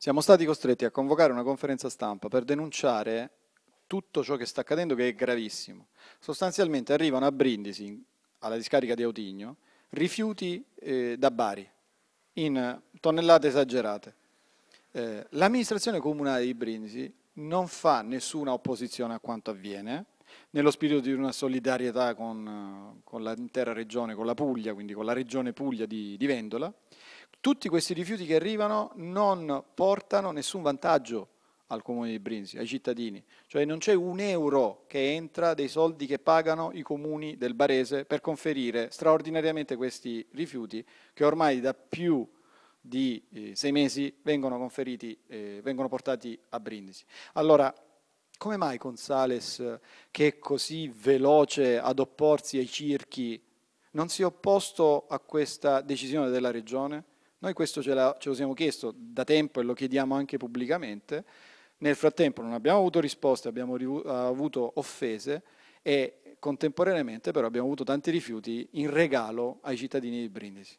Siamo stati costretti a convocare una conferenza stampa per denunciare tutto ciò che sta accadendo che è gravissimo. Sostanzialmente arrivano a Brindisi, alla discarica di Autigno, rifiuti eh, da Bari in tonnellate esagerate. Eh, l'amministrazione comunale di Brindisi non fa nessuna opposizione a quanto avviene, nello spirito di una solidarietà con, eh, con l'intera regione, con la Puglia, quindi con la regione Puglia di, di Vendola, tutti questi rifiuti che arrivano non portano nessun vantaggio al comune di Brinzi, ai cittadini, cioè non c'è un euro che entra dei soldi che pagano i comuni del Barese per conferire straordinariamente questi rifiuti che ormai da più di eh, sei mesi vengono conferiti, eh, vengono portati a Brindisi. Allora, come mai Gonzales, che è così veloce ad opporsi ai circhi, non si è opposto a questa decisione della Regione? Noi questo ce, la, ce, lo siamo chiesto da tempo e lo chiediamo anche pubblicamente. Nel frattempo non abbiamo avuto risposte, abbiamo rivu- avuto offese e contemporaneamente però abbiamo avuto tanti rifiuti in regalo ai cittadini di Brindisi.